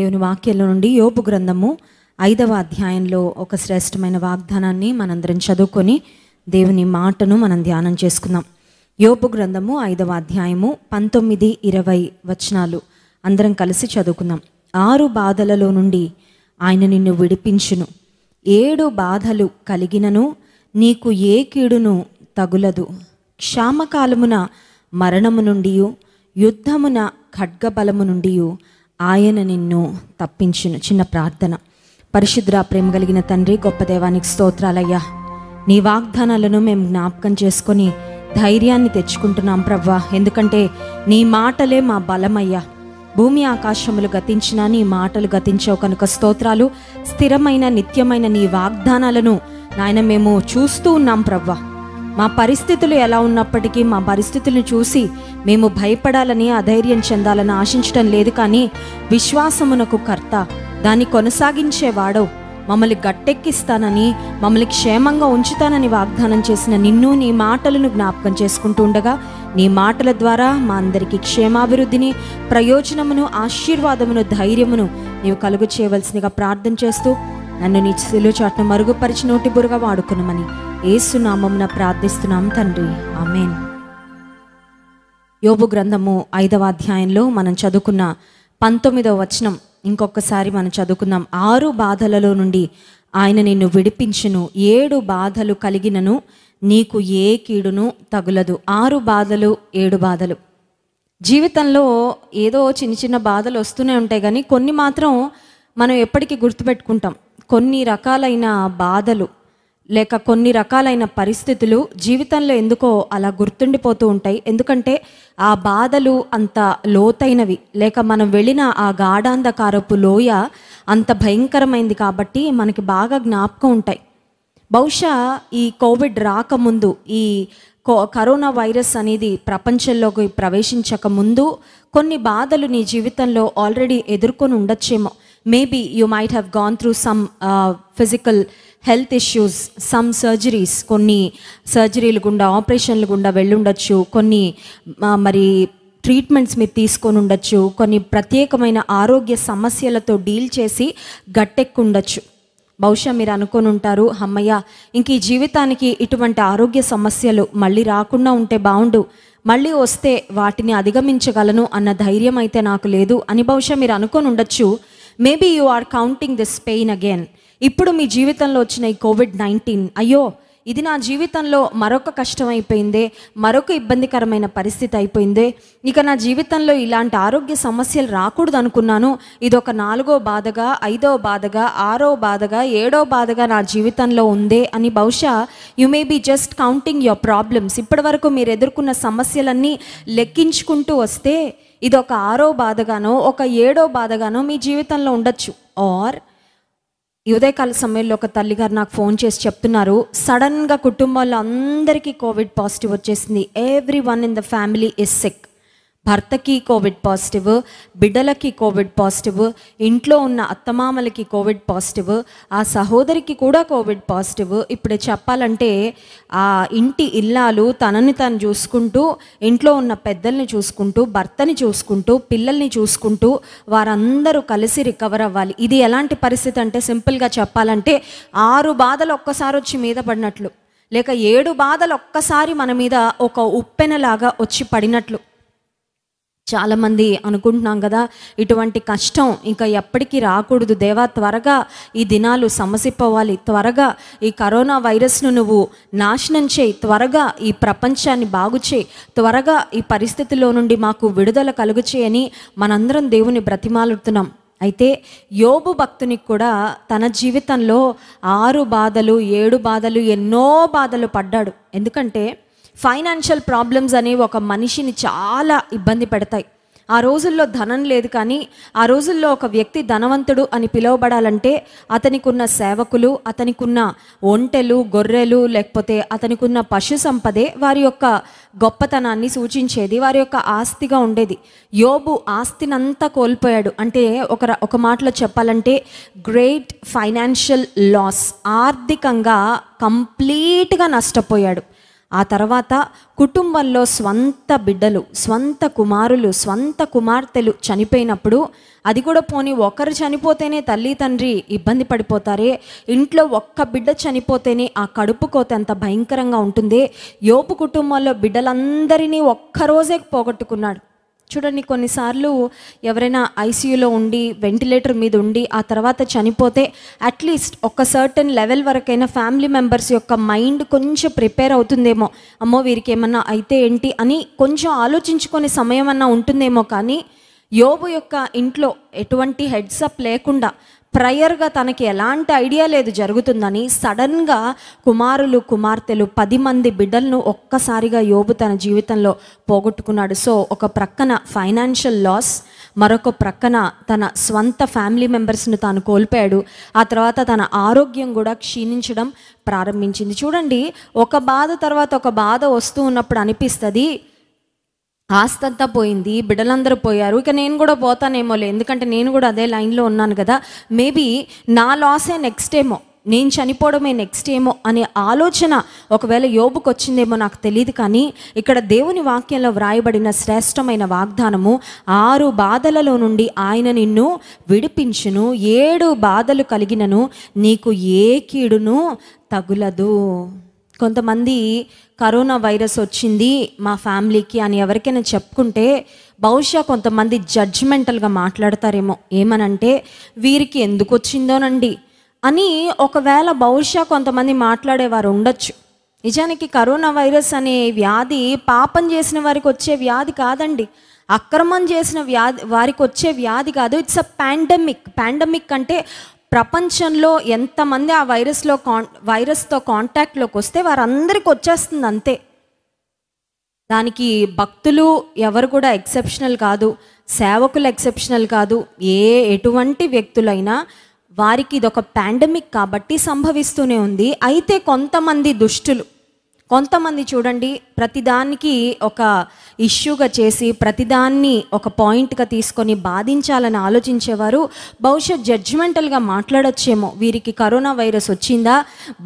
దేవుని వాక్యంలో నుండి యోపు గ్రంథము ఐదవ అధ్యాయంలో ఒక శ్రేష్టమైన వాగ్దానాన్ని మనందరం చదువుకొని దేవుని మాటను మనం ధ్యానం చేసుకుందాం యోపు గ్రంథము ఐదవ అధ్యాయము పంతొమ్మిది ఇరవై వచనాలు అందరం కలిసి చదువుకుందాం ఆరు బాధలలో నుండి ఆయన నిన్ను విడిపించును ఏడు బాధలు కలిగినను నీకు ఏ కీడును తగులదు క్షామకాలమున మరణము నుండి యుద్ధమున ఖడ్గబలము నుండి ఆయన నిన్ను తప్పించును చిన్న ప్రార్థన పరిశుద్ర ప్రేమ కలిగిన తండ్రి గొప్ప దేవానికి స్తోత్రాలయ్యా నీ వాగ్దానాలను మేము జ్ఞాపకం చేసుకొని ధైర్యాన్ని తెచ్చుకుంటున్నాం ప్రవ్వా ఎందుకంటే నీ మాటలే మా బలమయ్యా భూమి ఆకాశములు గతించినా నీ మాటలు గతించవు కనుక స్తోత్రాలు స్థిరమైన నిత్యమైన నీ వాగ్దానాలను నాయన మేము చూస్తూ ఉన్నాం ప్రవ్వా మా పరిస్థితులు ఎలా ఉన్నప్పటికీ మా పరిస్థితులను చూసి మేము భయపడాలని అధైర్యం చెందాలని ఆశించడం లేదు కానీ విశ్వాసమునకు కర్త దాన్ని కొనసాగించేవాడవు మమ్మల్ని గట్టెక్కిస్తానని మమ్మల్ని క్షేమంగా ఉంచుతానని వాగ్దానం చేసిన నిన్ను నీ మాటలను జ్ఞాపకం చేసుకుంటూ ఉండగా నీ మాటల ద్వారా మా అందరికీ క్షేమాభివృద్ధిని ప్రయోజనమును ఆశీర్వాదమును ధైర్యమును నీవు కలుగు చేయవలసిందిగా ప్రార్థన చేస్తూ నన్ను నీ శిలుచాట్ను మరుగుపరిచి నోటి బురుగా వాడుకునమని ఏసునామం ప్రార్థిస్తున్నాం తండ్రి ఆమెన్ యోబు గ్రంథము ఐదవ అధ్యాయంలో మనం చదువుకున్న పంతొమ్మిదవ వచనం ఇంకొకసారి మనం చదువుకుందాం ఆరు బాధలలో నుండి ఆయన నిన్ను విడిపించును ఏడు బాధలు కలిగినను నీకు ఏ కీడును తగులదు ఆరు బాధలు ఏడు బాధలు జీవితంలో ఏదో చిన్న చిన్న బాధలు వస్తూనే ఉంటాయి కానీ కొన్ని మాత్రం మనం ఎప్పటికీ గుర్తుపెట్టుకుంటాం కొన్ని రకాలైన బాధలు లేక కొన్ని రకాలైన పరిస్థితులు జీవితంలో ఎందుకో అలా గుర్తుండిపోతూ ఉంటాయి ఎందుకంటే ఆ బాధలు అంత లోతైనవి లేక మనం వెళ్ళిన ఆ గాఢాంధకారపు లోయ అంత భయంకరమైంది కాబట్టి మనకి బాగా జ్ఞాపకం ఉంటాయి బహుశా ఈ కోవిడ్ రాకముందు ఈ కో కరోనా వైరస్ అనేది ప్రపంచంలోకి ప్రవేశించక ముందు కొన్ని బాధలు నీ జీవితంలో ఆల్రెడీ ఎదుర్కొని ఉండొచ్చేమో maybe you might have gone through some physical health issues some surgeries కొన్ని సర్జరీలు గుండా ఆపరేషన్లు గుండా వెళ్ళుండొచ్చు కొన్ని మరి ట్రీట్మెంట్స్ మీరు తీసుకొని ఉండొచ్చు కొన్ని ప్రత్యేకమైన ఆరోగ్య సమస్యలతో డీల్ చేసి గట్టెక్కుండొచ్చు బహుశా మీరు అనుకొని ఉంటారు అమ్మయ్య ఇంక ఈ జీవితానికి ఇటువంటి ఆరోగ్య సమస్యలు మళ్ళీ రాకుండా ఉంటే బాగుండు మళ్ళీ వస్తే వాటిని అధిగమించగలను అన్న ధైర్యం అయితే నాకు లేదు అని బహుశా మీరు అనుకొని ఉండొచ్చు maybe you are counting this pain again ఇప్పుడు మీ జీవితంలో వచ్చిన ఈ కోవిడ్ నైన్టీన్ అయ్యో ఇది నా జీవితంలో మరొక కష్టం అయిపోయిందే మరొక ఇబ్బందికరమైన పరిస్థితి అయిపోయిందే ఇక నా జీవితంలో ఇలాంటి ఆరోగ్య సమస్యలు రాకూడదు అనుకున్నాను ఇది ఒక నాలుగో బాధగా ఐదో బాధగా ఆరో బాధగా ఏడో బాధగా నా జీవితంలో ఉందే అని బహుశా you may be just counting your problems ఇప్పటివరకు మీరు ఎదుర్కొన్న సమస్యలన్నీ లెక్కించుకుంటూ వస్తే ఇది ఒక ఆరో బాధగానో ఒక ఏడో బాధగానో మీ జీవితంలో ఉండొచ్చు ఆర్ ఈ ఉదయకాల సమయంలో ఒక తల్లిగారు నాకు ఫోన్ చేసి చెప్తున్నారు సడన్గా కుటుంబంలో అందరికీ కోవిడ్ పాజిటివ్ వచ్చేసింది everyone in the family is sick భర్తకి కోవిడ్ పాజిటివ్ బిడ్డలకి కోవిడ్ పాజిటివ్ ఇంట్లో ఉన్న అత్తమామలకి కోవిడ్ పాజిటివ్ ఆ సహోదరికి కూడా కోవిడ్ పాజిటివ్ ఇప్పుడు చెప్పాలంటే ఆ ఇంటి ఇల్లాలు తనని తను చూసుకుంటూ ఇంట్లో ఉన్న పెద్దల్ని చూసుకుంటూ భర్తని చూసుకుంటూ పిల్లల్ని చూసుకుంటూ వారందరూ కలిసి రికవర్ అవ్వాలి ఇది ఎలాంటి పరిస్థితి అంటే సింపుల్గా చెప్పాలంటే ఆరు బాధలు ఒక్కసారి వచ్చి మీద పడినట్లు లేక ఏడు బాధలు ఒక్కసారి మన మీద ఒక ఉప్పెనలాగా వచ్చి పడినట్లు చాలామంది అనుకుంటున్నాం కదా ఇటువంటి కష్టం ఇంకా ఎప్పటికీ రాకూడదు దేవా త్వరగా ఈ దినాలు సమసిపోవాలి త్వరగా ఈ కరోనా వైరస్ను నువ్వు నాశనం చేయి త్వరగా ఈ ప్రపంచాన్ని బాగు చేయి త్వరగా ఈ పరిస్థితిలో నుండి మాకు విడుదల కలుగు చేయని మనందరం దేవుని బ్రతిమాలుతున్నాం అయితే యోబు భక్తునికి కూడా తన జీవితంలో ఆరు బాధలు ఏడు బాధలు ఎన్నో బాధలు పడ్డాడు ఎందుకంటే ఫైనాన్షియల్ ప్రాబ్లమ్స్ అనేవి ఒక మనిషిని చాలా ఇబ్బంది పెడతాయి ఆ రోజుల్లో ధనం లేదు కానీ ఆ రోజుల్లో ఒక వ్యక్తి ధనవంతుడు అని పిలువబడాలంటే అతనికున్న సేవకులు అతనికున్న ఒంటెలు గొర్రెలు లేకపోతే అతనికున్న పశు సంపదే వారి యొక్క గొప్పతనాన్ని సూచించేది వారి యొక్క ఆస్తిగా ఉండేది యోబు ఆస్తినంతా కోల్పోయాడు అంటే ఒక ఒక మాటలో చెప్పాలంటే గ్రేట్ ఫైనాన్షియల్ లాస్ ఆర్థికంగా కంప్లీట్గా నష్టపోయాడు ఆ తర్వాత కుటుంబంలో స్వంత బిడ్డలు స్వంత కుమారులు స్వంత కుమార్తెలు చనిపోయినప్పుడు అది కూడా పోని ఒకరు చనిపోతేనే తల్లి తండ్రి ఇబ్బంది పడిపోతారే ఇంట్లో ఒక్క బిడ్డ చనిపోతేనే ఆ కడుపు కోత ఎంత భయంకరంగా ఉంటుంది యోపు కుటుంబంలో బిడ్డలందరినీ ఒక్కరోజే పోగొట్టుకున్నాడు చూడండి కొన్నిసార్లు ఎవరైనా ఐసీయూలో ఉండి వెంటిలేటర్ మీద ఉండి ఆ తర్వాత చనిపోతే అట్లీస్ట్ ఒక సర్టన్ లెవెల్ వరకైనా ఫ్యామిలీ మెంబర్స్ యొక్క మైండ్ కొంచెం ప్రిపేర్ అవుతుందేమో అమ్మో వీరికి ఏమన్నా అయితే ఏంటి అని కొంచెం ఆలోచించుకునే సమయం అన్నా ఉంటుందేమో కానీ యోబు యొక్క ఇంట్లో ఎటువంటి హెడ్సప్ లేకుండా ప్రయర్గా తనకి ఎలాంటి ఐడియా లేదు జరుగుతుందని సడన్గా కుమారులు కుమార్తెలు పది మంది బిడ్డలను ఒక్కసారిగా యోబు తన జీవితంలో పోగొట్టుకున్నాడు సో ఒక ప్రక్కన ఫైనాన్షియల్ లాస్ మరొక ప్రక్కన తన స్వంత ఫ్యామిలీ మెంబర్స్ను తాను కోల్పోయాడు ఆ తర్వాత తన ఆరోగ్యం కూడా క్షీణించడం ప్రారంభించింది చూడండి ఒక బాధ తర్వాత ఒక బాధ వస్తూ ఉన్నప్పుడు అనిపిస్తుంది ఆస్తంతా పోయింది బిడ్డలందరూ పోయారు ఇక నేను కూడా పోతానేమోలే ఎందుకంటే నేను కూడా అదే లైన్లో ఉన్నాను కదా మేబీ నా లాసే నెక్స్ట్ ఏమో నేను చనిపోవడమే నెక్స్ట్ ఏమో అనే ఆలోచన ఒకవేళ యోబుకు వచ్చిందేమో నాకు తెలియదు కానీ ఇక్కడ దేవుని వాక్యంలో వ్రాయబడిన శ్రేష్టమైన వాగ్దానము ఆరు బాధలలో నుండి ఆయన నిన్ను విడిపించును ఏడు బాధలు కలిగినను నీకు ఏ కీడును తగులదు కొంతమంది కరోనా వైరస్ వచ్చింది మా ఫ్యామిలీకి అని ఎవరికైనా చెప్పుకుంటే బహుశా కొంతమంది జడ్జిమెంటల్గా మాట్లాడతారేమో ఏమనంటే వీరికి ఎందుకు వచ్చిందోనండి అని ఒకవేళ బహుశా కొంతమంది మాట్లాడేవారు ఉండొచ్చు నిజానికి కరోనా వైరస్ అనే వ్యాధి పాపం చేసిన వారికి వచ్చే వ్యాధి కాదండి అక్రమం చేసిన వ్యాధి వారికి వచ్చే వ్యాధి కాదు ఇట్స్ అ పాండమిక్ పాండమిక్ అంటే ప్రపంచంలో ఎంతమంది ఆ వైరస్లో కాన్ వైరస్తో కాంటాక్ట్లోకి వస్తే వారందరికి వచ్చేస్తుంది అంతే దానికి భక్తులు ఎవరు కూడా ఎక్సెప్షనల్ కాదు సేవకులు ఎక్సెప్షనల్ కాదు ఏ ఎటువంటి వ్యక్తులైనా వారికి ఇదొక పాండమిక్ కాబట్టి సంభవిస్తూనే ఉంది అయితే కొంతమంది దుష్టులు కొంతమంది చూడండి ప్రతిదానికి ఒక ఇష్యూగా చేసి ప్రతిదాన్ని ఒక పాయింట్గా తీసుకొని బాధించాలని ఆలోచించేవారు బహుశా జడ్జిమెంటల్గా మాట్లాడొచ్చేమో వీరికి కరోనా వైరస్ వచ్చిందా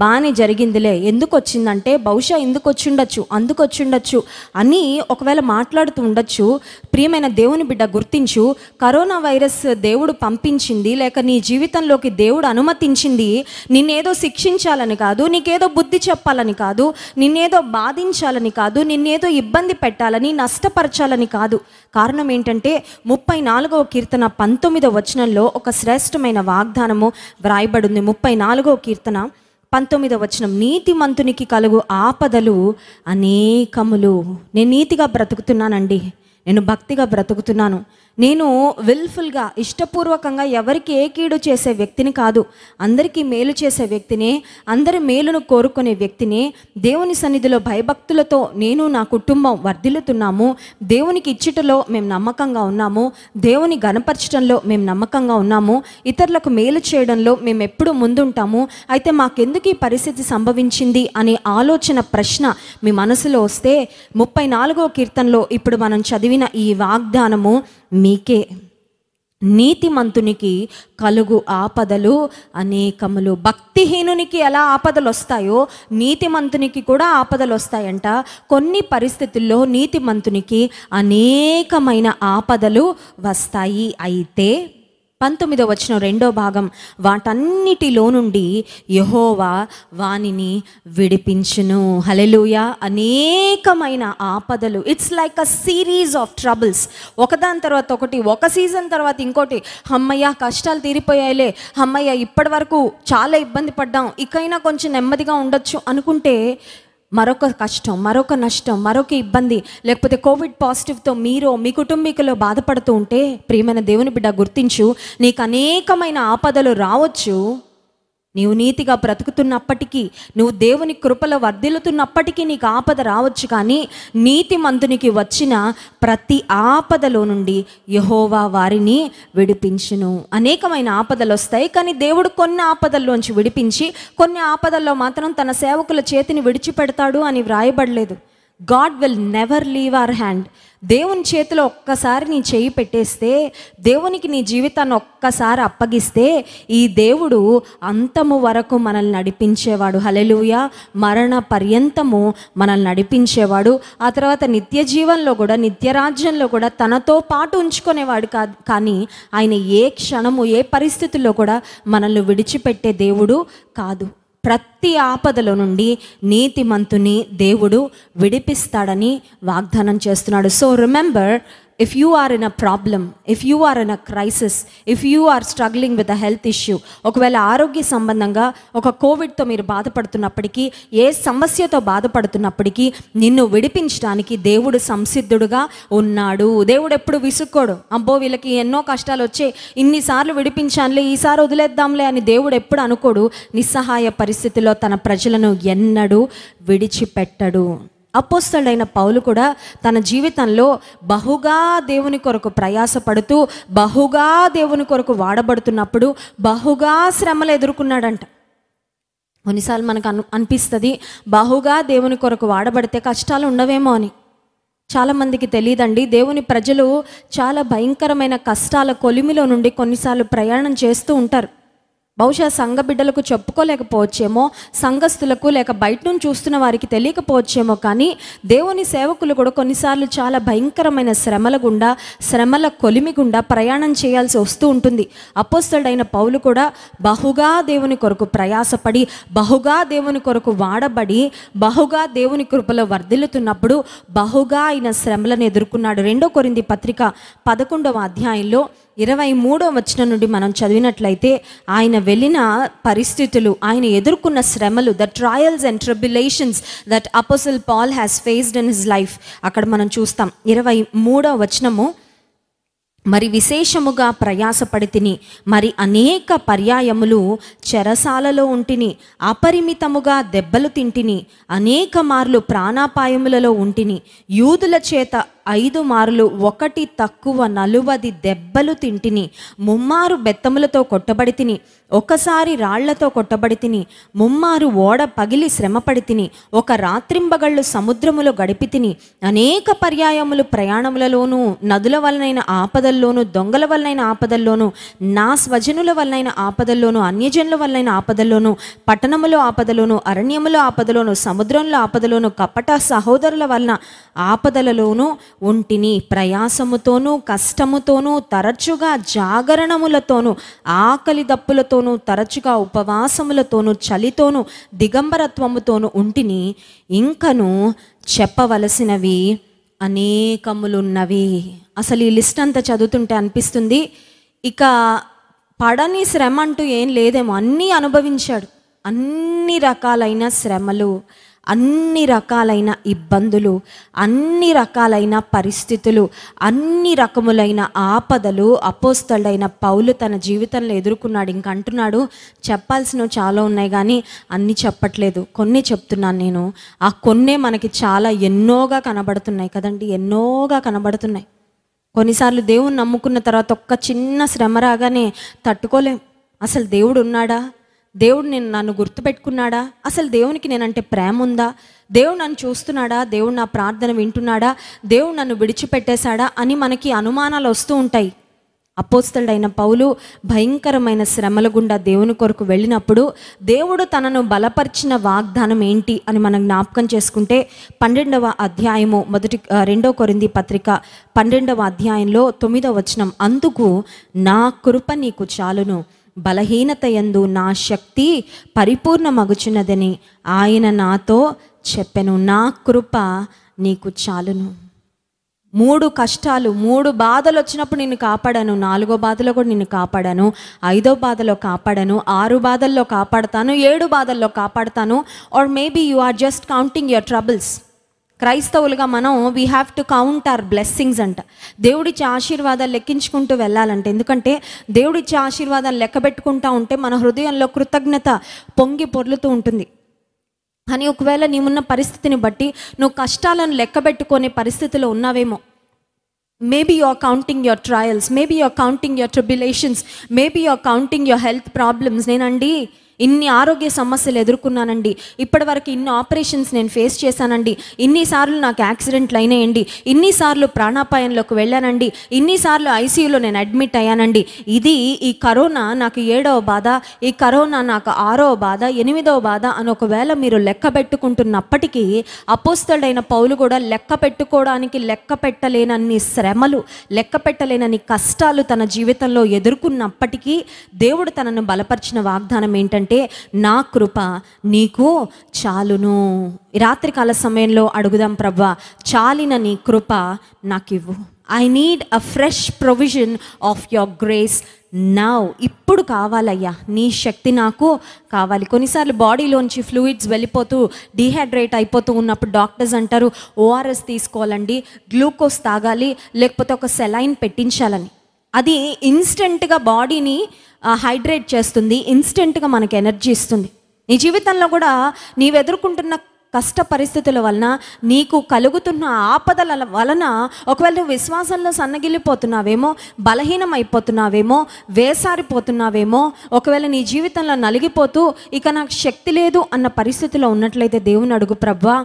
బాగానే జరిగిందిలే ఎందుకు వచ్చిందంటే బహుశా ఎందుకు వచ్చిండొచ్చు అందుకు వచ్చిండొచ్చు అని ఒకవేళ మాట్లాడుతూ ఉండొచ్చు ప్రియమైన దేవుని బిడ్డ గుర్తించు కరోనా వైరస్ దేవుడు పంపించింది లేక నీ జీవితంలోకి దేవుడు అనుమతించింది నిన్నేదో శిక్షించాలని కాదు నీకేదో బుద్ధి చెప్పాలని కాదు నిన్న నిన్నేదో బాధించాలని కాదు నిన్నేదో ఇబ్బంది పెట్టాలని నష్టపరచాలని కాదు కారణం ఏంటంటే ముప్పై నాలుగవ కీర్తన పంతొమ్మిదవ వచనంలో ఒక శ్రేష్టమైన వాగ్దానము వ్రాయబడింది ముప్పై నాలుగవ కీర్తన పంతొమ్మిదవ వచనం నీతిమంతునికి కలుగు ఆపదలు అనేకములు నేను నీతిగా బ్రతుకుతున్నానండి నేను భక్తిగా బ్రతుకుతున్నాను నేను విల్ఫుల్గా ఇష్టపూర్వకంగా ఎవరికి ఏ కీడు చేసే వ్యక్తిని కాదు అందరికీ మేలు చేసే వ్యక్తిని అందరి మేలును కోరుకునే వ్యక్తిని దేవుని సన్నిధిలో భయభక్తులతో నేను నా కుటుంబం వర్ధిల్లుతున్నాము దేవునికి ఇచ్చుటలో మేము నమ్మకంగా ఉన్నాము దేవుని గనపరచడంలో మేము నమ్మకంగా ఉన్నాము ఇతరులకు మేలు చేయడంలో మేము ఎప్పుడు ముందుంటాము అయితే మాకెందుకు ఈ పరిస్థితి సంభవించింది అనే ఆలోచన ప్రశ్న మీ మనసులో వస్తే ముప్పై నాలుగో కీర్తనలో ఇప్పుడు మనం చదివిన ఈ వాగ్దానము మీకే నీతిమంతునికి కలుగు ఆపదలు అనేకములు భక్తిహీనునికి ఎలా ఆపదలు వస్తాయో నీతిమంతునికి కూడా ఆపదలు వస్తాయంట కొన్ని పరిస్థితుల్లో నీతిమంతునికి అనేకమైన ఆపదలు వస్తాయి అయితే పంతొమ్మిదో వచ్చిన రెండో భాగం వాటన్నిటిలో నుండి యహోవా వానిని విడిపించును హలెలుయ అనేకమైన ఆపదలు it's like a series of troubles ఒకదాని తర్వాత ఒకటి ఒక సీజన్ తర్వాత ఇంకోటి అమ్మయ్య కష్టాలు తీరిపోయాయిలే అమ్మయ్య ఇప్పటి వరకు చాలా ఇబ్బంది పడ్డాం ఇకైనా కొంచెం నెమ్మదిగా ఉండొచ్చు అనుకుంటే మరొక కష్టం మరొక నష్టం మరొక ఇబ్బంది లేకపోతే కోవిడ్ పాజిటివ్తో మీరో మీ కుటుంబీకులో బాధపడుతూ ఉంటే ప్రియమైన దేవుని బిడ్డ గుర్తించు నీకు అనేకమైన ఆపదలు రావచ్చు నీవు నీతిగా బ్రతుకుతున్నప్పటికీ నువ్వు దేవుని కృపలో వర్ధిల్లుతున్నప్పటికీ నీకు ఆపద రావచ్చు కానీ నీతి మంతునికి వచ్చిన ప్రతి ఆపదలో నుండి యహోవా వారిని విడిపించును అనేకమైన ఆపదలు వస్తాయి కానీ దేవుడు కొన్ని ఆపదల్లోంచి విడిపించి కొన్ని ఆపదల్లో మాత్రం తన సేవకుల చేతిని విడిచిపెడతాడు అని వ్రాయబడలేదు God will never leave our hand దేవుని చేతిలో ఒక్కసారి నీ చేయి పెట్టేస్తే దేవునికి నీ జీవితాన్ని ఒక్కసారి అప్పగిస్తే ఈ దేవుడు అంతము వరకు మనల్ని నడిపించేవాడు హలెలుయ మరణ పర్యంతము మనల్ని నడిపించేవాడు ఆ తర్వాత నిత్య జీవనంలో కూడా నిత్య రాజ్యంలో కూడా తనతో పాటు ఉంచుకునేవాడు కా కానీ ఆయన ఏ క్షణము ఏ పరిస్థితుల్లో కూడా మనల్ని విడిచిపెట్టే దేవుడు కాదు ప్రతి ఆపదలో నుండి నీతిమంతుని దేవుడు విడిపిస్తాడని వాగ్దానం చేస్తున్నాడు so remember if you are in a problem if you are in a crisis if you are struggling with a health issue ఒకవేళ ఆరోగ్య సంబంధంగా ఒక కోవిడ్తో మీరు బాధపడుతున్నప్పటికీ ఏ సమస్యతో బాధపడుతున్నప్పటికీ నిన్ను విడిపించడానికి దేవుడు సంసిద్ధుడుగా ఉన్నాడు దేవుడు ఎప్పుడు విసుక్కోడు అబ్బో వీళ్ళకి ఎన్నో కష్టాలు వచ్చే ఇన్నిసార్లు విడిపించానులే ఈసారి వదిలేద్దాంలే అని దేవుడు ఎప్పుడు అనుకోడు నిస్సహాయ పరిస్థితిలో తన ప్రజలను ఎన్నడూ విడిచిపెట్టడు అపోస్తడైన పౌలు కూడా తన జీవితంలో బహుగా దేవుని కొరకు ప్రయాసపడుతూ బహుగా దేవుని కొరకు వాడబడుతున్నప్పుడు బహుగా శ్రమలు ఎదుర్కొన్నాడంట కొన్నిసార్లు మనకు అను అనిపిస్తుంది బహుగా దేవుని కొరకు వాడబడితే కష్టాలు ఉండవేమో అని చాలామందికి తెలియదండి దేవుని ప్రజలు చాలా భయంకరమైన కష్టాల కొలిమిలో నుండి కొన్నిసార్లు ప్రయాణం చేస్తూ ఉంటారు బహుశా సంఘ బిడ్డలకు చెప్పుకోలేకపోవచ్చేమో సంఘస్థులకు లేక బయట నుంచి చూస్తున్న వారికి తెలియకపోవచ్చేమో కానీ దేవుని సేవకులు కూడా కొన్నిసార్లు చాలా భయంకరమైన శ్రమల గుండా శ్రమల కొలిమి గుండా ప్రయాణం చేయాల్సి వస్తూ ఉంటుంది అపోస్తడైన పౌలు కూడా బహుగా దేవుని కొరకు ప్రయాసపడి బహుగా దేవుని కొరకు వాడబడి బహుగా దేవుని కృపలో వర్ధిల్లుతున్నప్పుడు బహుగా ఆయన శ్రమలను ఎదుర్కొన్నాడు రెండో కొరింది పత్రిక పదకొండవ అధ్యాయంలో ఇరవై మూడో వచనం నుండి మనం చదివినట్లయితే ఆయన వెళ్ళిన పరిస్థితులు ఆయన ఎదుర్కొన్న శ్రమలు the trials and tribulations that apostle Paul has faced in his life అక్కడ మనం చూస్తాం ఇరవై మూడో వచనము మరి విశేషముగా ప్రయాసపడి తిని మరి అనేక పర్యాయములు చెరసాలలో ఉంటిని అపరిమితముగా దెబ్బలు తింటిని అనేక మార్లు ప్రాణాపాయములలో ఉంటిని యూదుల చేత ఐదు మారులు ఒకటి తక్కువ నలువది దెబ్బలు తింటిని ముమ్మారు బెత్తములతో కొట్టబడి తిని ఒకసారి రాళ్లతో కొట్టబడి తిని ముమ్మారు ఓడ పగిలి శ్రమపడి తిని ఒక రాత్రింబగళ్ళు సముద్రములో గడిపి తిని అనేక పర్యాయములు ప్రయాణములలోనూ నదుల వలనైన ఆపదల్లోనూ దొంగల వలనైన ఆపదల్లోనూ నా స్వజనుల వలనైన ఆపదల్లోనూ అన్యజనుల వలనైన ఆపదల్లోనూ పట్టణములో ఆపదలోనూ అరణ్యములో ఆపదలోనూ సముద్రంలో ఆపదలోనూ కపట సహోదరుల వలన ఆపదలలోనూ ఒంటిని ప్రయాసముతోనూ కష్టముతోనూ తరచుగా జాగరణములతోనూ ఆకలి దప్పులతోనూ తరచుగా ఉపవాసములతోనూ చలితోనూ దిగంబరత్వముతోనూ ఒంటిని ఇంకను చెప్పవలసినవి అనేకములున్నవి అసలు ఈ లిస్ట్ అంతా చదువుతుంటే అనిపిస్తుంది ఇక పడని శ్రమ అంటూ ఏం లేదేమో అన్నీ అనుభవించాడు అన్ని రకాలైన శ్రమలు అన్ని రకాలైన ఇబ్బందులు అన్ని రకాలైన పరిస్థితులు అన్ని రకములైన ఆపదలు అపోస్తలైన పౌలు తన జీవితంలో ఎదుర్కొన్నాడు ఇంకంటున్నాడు చెప్పాల్సినవి చాలా ఉన్నాయి కానీ అన్నీ చెప్పట్లేదు కొన్ని చెప్తున్నాను నేను ఆ కొన్నే మనకి చాలా ఎన్నోగా కనబడుతున్నాయి కదండి ఎన్నోగా కనబడుతున్నాయి కొన్నిసార్లు దేవుని నమ్ముకున్న తర్వాత ఒక్క చిన్న శ్రమ రాగానే తట్టుకోలేం అసలు దేవుడు ఉన్నాడా దేవుడు నేను నన్ను గుర్తుపెట్టుకున్నాడా అసలు దేవునికి నేనంటే ప్రేమ ఉందా దేవుడు నన్ను చూస్తున్నాడా దేవుడు నా ప్రార్థన వింటున్నాడా దేవుడు నన్ను విడిచిపెట్టేశాడా అని మనకి అనుమానాలు వస్తూ ఉంటాయి అపోస్తలుడైన పౌలు భయంకరమైన శ్రమల గుండా దేవుని కొరకు వెళ్ళినప్పుడు దేవుడు తనను బలపరిచిన వాగ్దానం ఏంటి అని మనం జ్ఞాపకం చేసుకుంటే పన్నెండవ అధ్యాయము మొదటి రెండో కొరింది పత్రిక పన్నెండవ అధ్యాయంలో తొమ్మిదవ వచనం అందుకు నా కృప నీకు చాలును బలహీనత ఎందు నా శక్తి పరిపూర్ణమగుచున్నదని ఆయన నాతో చెప్పెను నా కృప నీకు చాలును మూడు కష్టాలు మూడు బాధలు వచ్చినప్పుడు నిన్ను కాపాడాను నాలుగో బాధలో కూడా నిన్ను కాపాడాను ఐదో బాధలో కాపాడాను ఆరు బాధల్లో కాపాడతాను ఏడు బాధల్లో కాపాడతాను or maybe you are just counting your troubles క్రైస్తవులుగా మనం we have to count our blessings అంట దేవుడిచ్చే ఆశీర్వాదాలు లెక్కించుకుంటూ వెళ్ళాలంట ఎందుకంటే దేవుడిచ్చే ఆశీర్వాదాలు లెక్కబెట్టుకుంటా ఉంటే మన హృదయంలో కృతజ్ఞత పొంగి పొర్లుతూ ఉంటుంది కానీ ఒకవేళ నీవున్న పరిస్థితిని బట్టి నువ్వు కష్టాలను పెట్టుకునే పరిస్థితిలో ఉన్నావేమో maybe are counting your trials maybe are counting your tribulations maybe are counting your health problems నేనండి ఇన్ని ఆరోగ్య సమస్యలు ఎదుర్కొన్నానండి ఇప్పటి వరకు ఇన్ని ఆపరేషన్స్ నేను ఫేస్ చేశానండి ఇన్నిసార్లు నాకు యాక్సిడెంట్లు అయినాయండి ఇన్నిసార్లు ప్రాణాపాయంలోకి వెళ్ళానండి ఇన్నిసార్లు ఐసీయూలో నేను అడ్మిట్ అయ్యానండి ఇది ఈ కరోనా నాకు ఏడవ బాధ ఈ కరోనా నాకు ఆరవ బాధ ఎనిమిదవ బాధ అని ఒకవేళ మీరు లెక్క పెట్టుకుంటున్నప్పటికీ అపోస్తడైన పౌలు కూడా లెక్క పెట్టుకోవడానికి లెక్క పెట్టలేనన్ని శ్రమలు లెక్క పెట్టలేనన్ని కష్టాలు తన జీవితంలో ఎదుర్కొన్నప్పటికీ దేవుడు తనను బలపరిచిన వాగ్దానం ఏంటంటే ఏంటంటే నా కృప నీకు చాలును రాత్రికాల సమయంలో అడుగుదాం ప్రభా చాలిన నీ కృప నాకివ్వు I need a fresh provision of your grace now ఇప్పుడు కావాలయ్యా నీ శక్తి నాకు కావాలి కొన్నిసార్లు బాడీలోంచి ఫ్లూయిడ్స్ వెళ్ళిపోతూ డీహైడ్రేట్ అయిపోతూ ఉన్నప్పుడు డాక్టర్స్ అంటారు ఓఆర్ఎస్ తీసుకోవాలండి గ్లూకోజ్ తాగాలి లేకపోతే ఒక సెలైన్ పెట్టించాలని అది ఇన్స్టెంట్గా బాడీని హైడ్రేట్ చేస్తుంది ఇన్స్టెంట్గా మనకు ఎనర్జీ ఇస్తుంది నీ జీవితంలో కూడా నీవు ఎదుర్కొంటున్న కష్ట పరిస్థితుల వలన నీకు కలుగుతున్న ఆపదల వలన ఒకవేళ నువ్వు విశ్వాసంలో సన్నగిల్లిపోతున్నావేమో బలహీనమైపోతున్నావేమో వేసారిపోతున్నావేమో ఒకవేళ నీ జీవితంలో నలిగిపోతూ ఇక నాకు శక్తి లేదు అన్న పరిస్థితిలో ఉన్నట్లయితే దేవుని అడుగు ప్రభా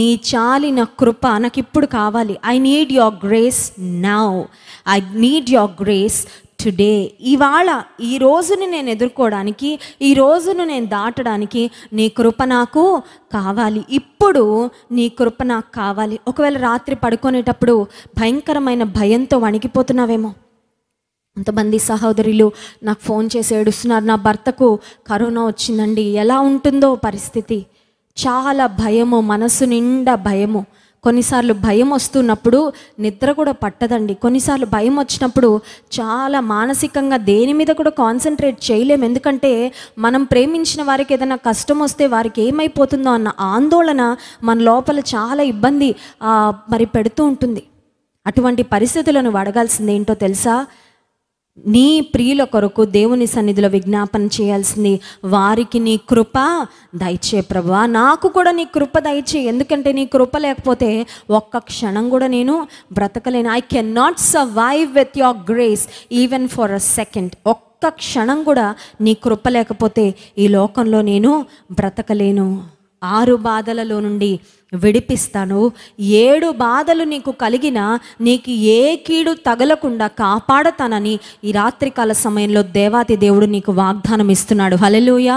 నీ చాలిన కృప నాకు ఇప్పుడు కావాలి I need your grace now I need your grace today ఇవాళ ఈ రోజుని నేను ఎదుర్కోవడానికి ఈ రోజును నేను దాటడానికి నీ కృప నాకు కావాలి ఇప్పుడు నీ కృప నాకు కావాలి ఒకవేళ రాత్రి పడుకునేటప్పుడు భయంకరమైన భయంతో వణికిపోతున్నావేమో అంతమంది సహోదరులు నాకు ఫోన్ చేసి ఏడుస్తున్నారు నా భర్తకు కరోనా వచ్చిందండి ఎలా ఉంటుందో పరిస్థితి చాలా భయము మనసు నిండా భయము కొన్నిసార్లు భయం వస్తున్నప్పుడు నిద్ర కూడా పట్టదండి కొన్నిసార్లు భయం వచ్చినప్పుడు చాలా మానసికంగా దేని మీద కూడా కాన్సన్ట్రేట్ చేయలేము ఎందుకంటే మనం ప్రేమించిన వారికి ఏదైనా కష్టం వస్తే వారికి ఏమైపోతుందో అన్న ఆందోళన మన లోపల చాలా ఇబ్బంది మరి పెడుతూ ఉంటుంది అటువంటి పరిస్థితులను వడగాల్సింది ఏంటో తెలుసా నీ ప్రియుల కొరకు దేవుని సన్నిధిలో విజ్ఞాపన చేయాల్సింది వారికి నీ కృప దయచే ప్రభా నాకు కూడా నీ కృప దయచే ఎందుకంటే నీ కృప లేకపోతే ఒక్క క్షణం కూడా నేను బ్రతకలేను I can not survive with your grace even for a second ఒక్క క్షణం కూడా నీ కృప లేకపోతే ఈ లోకంలో నేను బ్రతకలేను ఆరు బాధలలో నుండి విడిపిస్తాను ఏడు బాధలు నీకు కలిగిన నీకు ఏ కీడు తగలకుండా కాపాడతానని ఈ రాత్రికాల సమయంలో దేవాతి దేవుడు నీకు వాగ్దానం ఇస్తున్నాడు hallelujah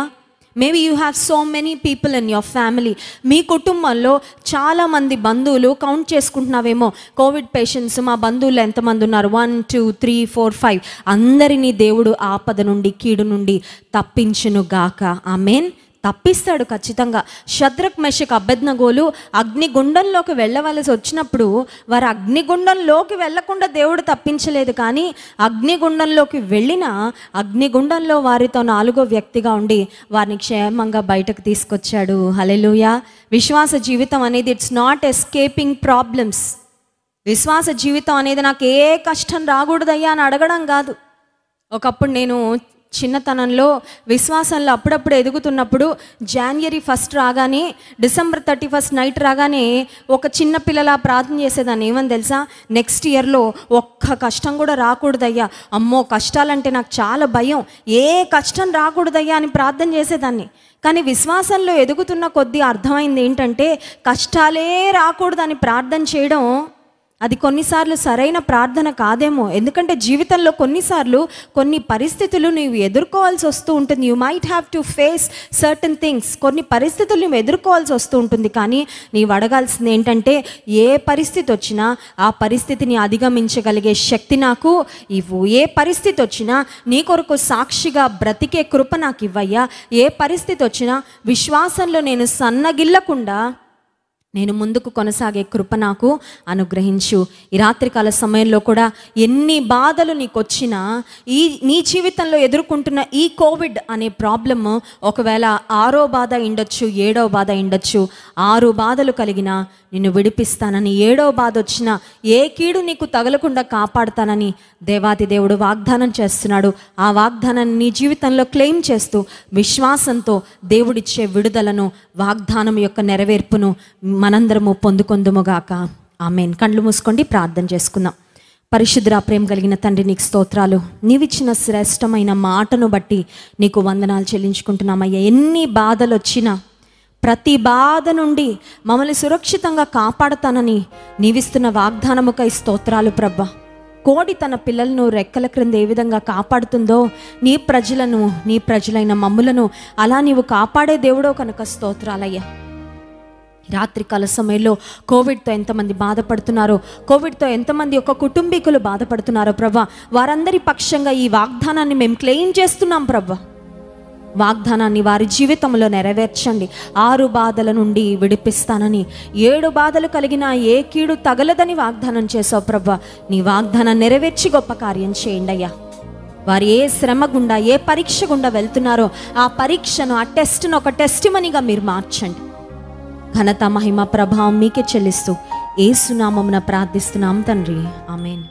maybe you have so many people in your family మీ కుటుంబంలో చాలామంది బంధువులు కౌంట్ చేసుకుంటున్నావేమో కోవిడ్ పేషెంట్స్ మా బంధువులు ఎంతమంది ఉన్నారు one two three four five అందరినీ దేవుడు ఆపద నుండి కీడు నుండి తప్పించునుగాక ఆ మెయిన్ తప్పిస్తాడు ఖచ్చితంగా శత్రుక్ మెషక్ అభ్యజ్ఞగోలు అగ్నిగుండంలోకి వెళ్ళవలసి వచ్చినప్పుడు వారు అగ్నిగుండంలోకి వెళ్లకుండా దేవుడు తప్పించలేదు కానీ అగ్నిగుండంలోకి వెళ్ళిన అగ్నిగుండంలో వారితో నాలుగో వ్యక్తిగా ఉండి వారిని క్షేమంగా బయటకు తీసుకొచ్చాడు హలెలుయ విశ్వాస జీవితం అనేది ఇట్స్ నాట్ ఎస్కేపింగ్ ప్రాబ్లమ్స్ విశ్వాస జీవితం అనేది నాకు ఏ కష్టం రాకూడదయ్యా అని అడగడం కాదు ఒకప్పుడు నేను చిన్నతనంలో విశ్వాసంలో అప్పుడప్పుడు ఎదుగుతున్నప్పుడు జాన్వరి ఫస్ట్ రాగానే డిసెంబర్ థర్టీ ఫస్ట్ నైట్ రాగానే ఒక చిన్న పిల్లల ప్రార్థన చేసేదాన్ని ఏమని తెలుసా నెక్స్ట్ ఇయర్లో ఒక్క కష్టం కూడా రాకూడదయ్యా అమ్మో కష్టాలంటే నాకు చాలా భయం ఏ కష్టం రాకూడదయ్యా అని ప్రార్థన చేసేదాన్ని కానీ విశ్వాసంలో ఎదుగుతున్న కొద్దీ అర్థమైంది ఏంటంటే కష్టాలే రాకూడదని ప్రార్థన చేయడం అది కొన్నిసార్లు సరైన ప్రార్థన కాదేమో ఎందుకంటే జీవితంలో కొన్నిసార్లు కొన్ని పరిస్థితులు నీవు ఎదుర్కోవాల్సి వస్తూ ఉంటుంది you might have to face certain things కొన్ని పరిస్థితులు నువ్వు ఎదుర్కోవాల్సి వస్తూ ఉంటుంది కానీ నీవు అడగాల్సింది ఏంటంటే ఏ పరిస్థితి వచ్చినా ఆ పరిస్థితిని అధిగమించగలిగే శక్తి నాకు ఇవ్వు ఏ పరిస్థితి వచ్చినా నీ కొరకు సాక్షిగా బ్రతికే కృప నాకు ఇవ్వయ్యా ఏ పరిస్థితి వచ్చినా విశ్వాసంలో నేను సన్నగిల్లకుండా నేను ముందుకు కొనసాగే కృప నాకు అనుగ్రహించు ఈ రాత్రికాల సమయంలో కూడా ఎన్ని బాధలు నీకు వచ్చినా ఈ నీ జీవితంలో ఎదుర్కొంటున్న ఈ కోవిడ్ అనే ప్రాబ్లమ్ ఒకవేళ ఆరో బాధ ఇండొచ్చు ఏడో బాధ ఇండొచ్చు ఆరు బాధలు కలిగినా నిన్ను విడిపిస్తానని ఏడో బాధ వచ్చినా ఏ కీడు నీకు తగలకుండా కాపాడుతానని దేవాది దేవుడు వాగ్దానం చేస్తున్నాడు ఆ వాగ్దానాన్ని నీ జీవితంలో క్లెయిమ్ చేస్తూ విశ్వాసంతో దేవుడిచ్చే విడుదలను వాగ్దానం యొక్క నెరవేర్పును మనందరము పొందుకొందుముగాక ఆమెన్ కండ్లు మూసుకోండి ప్రార్థన చేసుకుందాం పరిశుద్ర ప్రేమ కలిగిన తండ్రి నీకు స్తోత్రాలు నీవిచ్చిన శ్రేష్టమైన మాటను బట్టి నీకు వందనాలు చెల్లించుకుంటున్నామయ్యా ఎన్ని బాధలు వచ్చినా ప్రతి బాధ నుండి మమ్మల్ని సురక్షితంగా కాపాడతానని నీవిస్తున్న వాగ్దానముకై స్తోత్రాలు ప్రభ కోడి తన పిల్లలను రెక్కల క్రింద ఏ విధంగా కాపాడుతుందో నీ ప్రజలను నీ ప్రజలైన మమ్ములను అలా నీవు కాపాడే దేవుడో కనుక స్తోత్రాలయ్యా రాత్రికాల సమయంలో కోవిడ్తో ఎంతమంది బాధపడుతున్నారో కోవిడ్తో ఎంతమంది ఒక కుటుంబీకులు బాధపడుతున్నారో ప్రభా వారందరి పక్షంగా ఈ వాగ్దానాన్ని మేము క్లెయిమ్ చేస్తున్నాం ప్రభా వాగ్దానాన్ని వారి జీవితంలో నెరవేర్చండి ఆరు బాధల నుండి విడిపిస్తానని ఏడు బాధలు కలిగిన ఏ కీడు తగలదని వాగ్దానం చేసావు ప్రభా నీ వాగ్దానం నెరవేర్చి గొప్ప కార్యం చేయండి అయ్యా వారు ఏ శ్రమ గుండా ఏ పరీక్ష గుండా వెళ్తున్నారో ఆ పరీక్షను ఆ టెస్ట్ను ఒక టెస్ట్ మనీగా మీరు మార్చండి ఘనత మహిమ ప్రభావం మీకే చెల్లిస్తూ ఏ సునామమున ప్రార్థిస్తున్నాం తండ్రి ఆమెన్